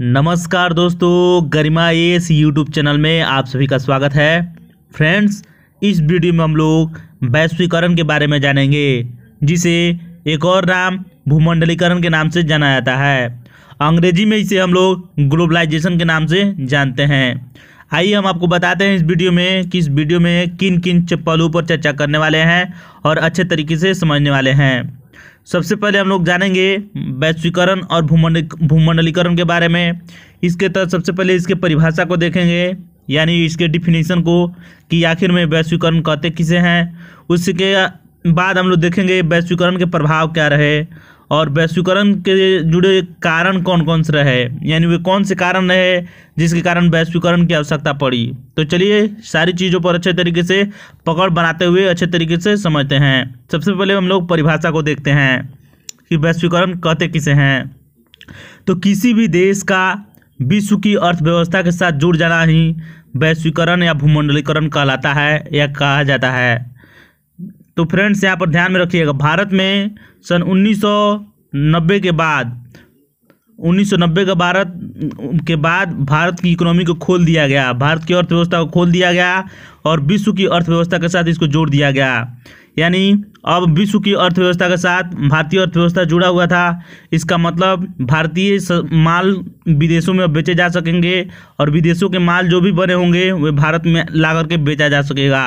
नमस्कार दोस्तों गरिमा S YouTube channel में आप सभी का स्वागत है फ्रेंड्स इस वीडियो में हम लोग वैश्वीकरण के बारे में जानेंगे जिसे एक और नाम भूमंडलीकरण के नाम से जाना जाता है अंग्रेजी में इसे हम लोग ग्लोबलाइजेशन के नाम से जानते हैं आइए हम आपको बताते हैं इस वीडियो में कि इस वीडियो में किन किन पलों पर चर्चा करने वाले हैं और अच्छे तरीके से समझने वाले हैं सबसे पहले हम लोग जानेंगे वैश्वीकरण और भूमंड भूमंडलीकरण के बारे में इसके तहत सबसे पहले इसके परिभाषा को देखेंगे यानी इसके डिफिनेशन को कि आखिर में वैश्वीकरण कहते किसे हैं उसके बाद हम लोग देखेंगे वैश्वीकरण के प्रभाव क्या रहे और वैश्वीकरण के जुड़े कारण कौन कौन से रहे यानी वे कौन से कारण रहे जिसके कारण वैश्वीकरण की आवश्यकता पड़ी तो चलिए सारी चीज़ों पर अच्छे तरीके से पकड़ बनाते हुए अच्छे तरीके से समझते हैं सबसे पहले हम लोग परिभाषा को देखते हैं कि वैश्वीकरण कहते किसे हैं तो किसी भी देश का विश्व की अर्थव्यवस्था के साथ जुड़ जाना ही वैश्वीकरण या भूमंडलीकरण कहलाता है या कहा जाता है तो फ्रेंड्स यहाँ पर ध्यान में रखिएगा भारत में सन उन्नीस के बाद 1990 का भारत के बाद भारत की इकोनॉमी को खोल दिया गया भारत की अर्थव्यवस्था को खोल दिया गया और विश्व की अर्थव्यवस्था के साथ इसको जोड़ दिया गया यानी अब विश्व की अर्थव्यवस्था के साथ भारतीय अर्थव्यवस्था जुड़ा हुआ था इसका मतलब भारतीय माल विदेशों में बेचे जा सकेंगे और विदेशों के माल जो भी बने होंगे वे भारत में ला करके बेचा जा सकेगा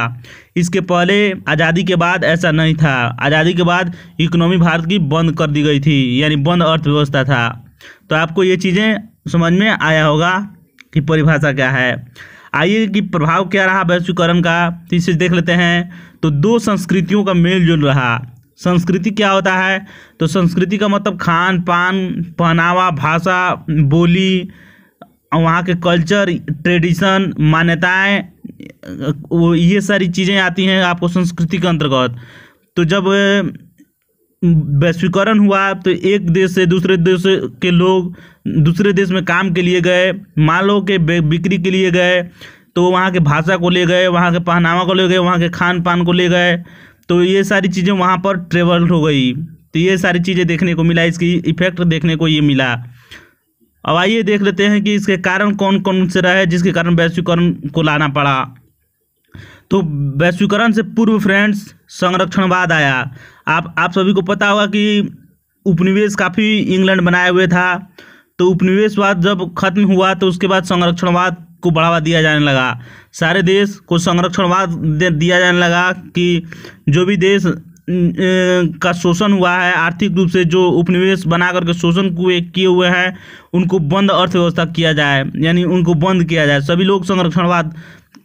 इसके पहले आज़ादी के बाद ऐसा नहीं था आज़ादी के बाद इकोनॉमी भारत की बंद कर दी गई थी यानी बंद अर्थव्यवस्था था तो आपको ये चीज़ें समझ में आया होगा कि परिभाषा क्या है आइए कि प्रभाव क्या रहा वैश्वीकरण का तो इसे देख लेते हैं तो दो संस्कृतियों का मेल जोल रहा संस्कृति क्या होता है तो संस्कृति का मतलब खान पान पहनावा भाषा बोली वहाँ के कल्चर ट्रेडिशन मान्यताएं वो ये सारी चीज़ें आती हैं आपको संस्कृति के अंतर्गत तो जब वैश्वीकरण हुआ तो एक देश से दूसरे देश के लोग दूसरे देश में काम के लिए गए मालों के बिक्री के लिए गए तो वहाँ के भाषा को ले गए वहाँ के पहनावा को ले गए वहाँ के खान पान को ले गए तो ये सारी चीज़ें वहाँ पर ट्रेवल हो गई तो ये सारी चीज़ें देखने को मिला इसकी इफेक्ट देखने को ये मिला अब आइए देख लेते हैं कि इसके कारण कौन कौन से रहे जिसके कारण वैश्वीकरण को लाना पड़ा तो वैश्वीकरण से पूर्व फ्रेंड्स संरक्षणवाद आया आप आप सभी को पता होगा कि उपनिवेश काफ़ी इंग्लैंड बनाए हुए था तो उपनिवेशवाद जब खत्म हुआ तो उसके बाद संरक्षणवाद को बढ़ावा दिया जाने लगा सारे देश को संरक्षणवाद दिया जाने लगा कि जो भी देश का शोषण हुआ है आर्थिक रूप से जो उपनिवेश बना करके शोषण किए हुए हैं उनको बंद अर्थव्यवस्था किया जाए यानी उनको बंद किया जाए सभी लोग संरक्षणवाद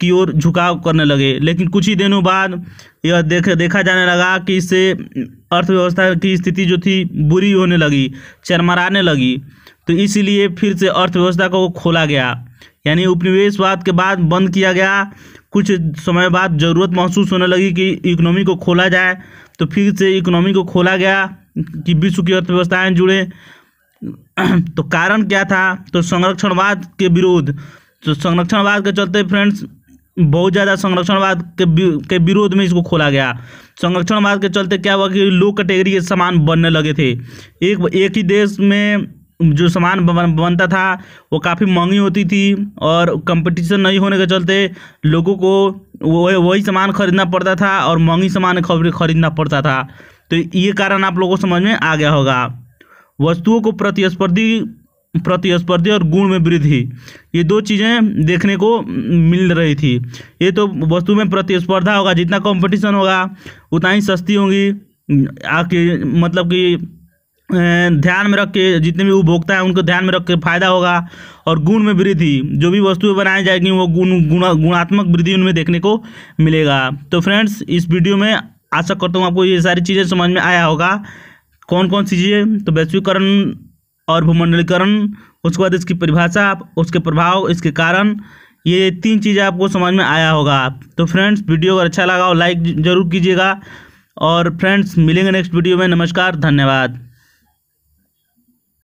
की ओर झुकाव करने लगे लेकिन कुछ ही दिनों बाद यह देख देखा जाने लगा कि इससे अर्थव्यवस्था की स्थिति जो थी बुरी होने लगी चरमराने लगी तो इसीलिए फिर से अर्थव्यवस्था को खोला गया यानी उपनिवेशवाद के बाद बंद किया गया कुछ समय बाद ज़रूरत महसूस होने लगी कि इकोनॉमी को खोला जाए तो फिर से इकोनॉमी को खोला गया कि विश्व की अर्थव्यवस्थाएँ जुड़े तो कारण क्या था तो संरक्षणवाद के विरोध तो संरक्षणवाद के चलते फ्रेंड्स बहुत ज़्यादा संरक्षणवाद के विरोध में इसको खोला गया संरक्षणवाद के चलते क्या हुआ कि लो कैटेगरी के सामान बनने लगे थे एक एक ही देश में जो सामान बनता था वो काफ़ी महंगी होती थी और कंपटीशन नहीं होने के चलते लोगों को वही सामान खरीदना पड़ता था और महंगी सामान खरीदना पड़ता था तो ये कारण आप लोगों को समझ में आ गया होगा वस्तुओं को प्रतिस्पर्धी प्रतिस्पर्धी और गुण में वृद्धि ये दो चीज़ें देखने को मिल रही थी ये तो वस्तु में प्रतिस्पर्धा होगा जितना कंपटीशन होगा उतना ही सस्ती होंगी आके मतलब कि ध्यान में रख के जितने भी उपभोक्ता हैं उनको ध्यान में रख के फायदा होगा और गुण में वृद्धि जो भी वस्तुएं बनाई जाएगी वो गुण गुणा गुणात्मक वृद्धि उनमें देखने को मिलेगा तो फ्रेंड्स इस वीडियो में आशा करता हूँ आपको ये सारी चीज़ें समझ में आया होगा कौन कौन सी चीज़ें तो वैश्वीकरण और भूमंडलीकरण उसके बाद इसकी परिभाषा उसके प्रभाव इसके कारण ये तीन चीज़ें आपको समझ में आया होगा तो फ्रेंड्स वीडियो अगर अच्छा लगा हो लाइक ज़रूर कीजिएगा और फ्रेंड्स मिलेंगे नेक्स्ट वीडियो में नमस्कार धन्यवाद